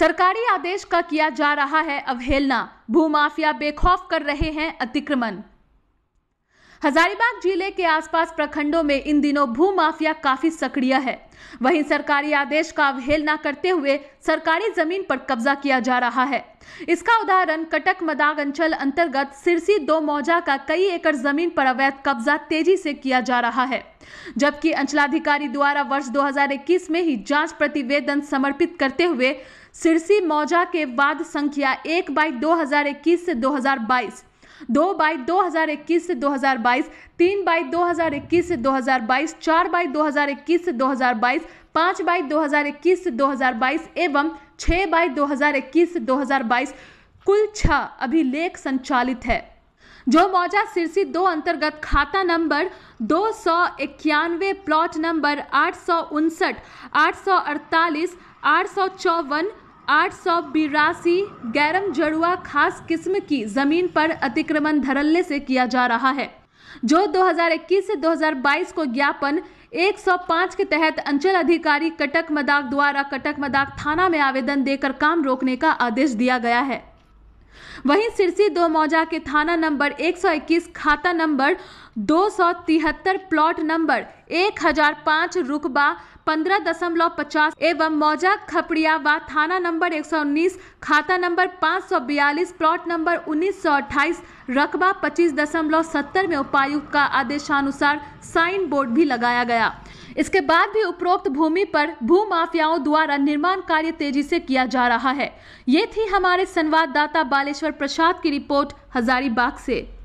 सरकारी आदेश का किया जा रहा है अवहेलना भूमाफिया बेखौफ कर रहे हैं अतिक्रमण हजारीबाग जिले के आसपास प्रखंडों में इन दिनों भू माफिया काफी सक्रिय है वहीं सरकारी आदेश का अवहेलना करते हुए सरकारी जमीन पर कब्जा किया जा रहा है इसका उदाहरण कटक मदाग अंचल अंतर्गत सिरसी दो मौजा का कई एकड़ जमीन पर अवैध कब्जा तेजी से किया जा रहा है जबकि अंचलाधिकारी द्वारा वर्ष 2021 में ही जांच प्रतिवेदन समर्पित करते हुए सिरसी मौजा के बाद संख्या एक बाई दो से 2022 दो बाई दो हजार इक्कीस से दो हजार बाईस तीन बाई दो हजार इक्कीस से दो हजार बाईस चार बाई दो हजार इक्कीस से दो हजार बाईस पांच बाई दो हजार इक्कीस से दो हजार बाईस एवं छः बाई दो हजार इक्कीस से दो हजार बाईस कुल छः अभिलेख संचालित है जो मौजा सिरसी दो अंतर्गत खाता नंबर दो सौ इक्यानवे प्लॉट नंबर आठ सौ उनसठ आठ सौ अड़तालीस आठ सौ चौवन आठ सौ बिरासी गैरम जड़ुआ खास किस्म की जमीन पर अतिक्रमण धरल्ले से किया जा रहा है जो 2021 से 2022 को ज्ञापन 105 के तहत अंचल अधिकारी कटक मदाक द्वारा कटक मदाक थाना में आवेदन देकर काम रोकने का आदेश दिया गया है वहीं सिरसी दो मौजा के थाना नंबर 121 खाता नंबर 273 प्लॉट नंबर 1005 रुकबा 15.50 एवं मौजा व थाना नंबर 119 खाता नंबर 542 प्लॉट नंबर 1928 रकबा 25.70 में उपायुक्त का आदेशानुसार साइन बोर्ड भी लगाया गया इसके बाद भी उपरोक्त भूमि पर भू माफियाओं द्वारा निर्माण कार्य तेजी से किया जा रहा है ये थी हमारे संवाददाता बालेश्वर प्रसाद की रिपोर्ट हजारीबाग से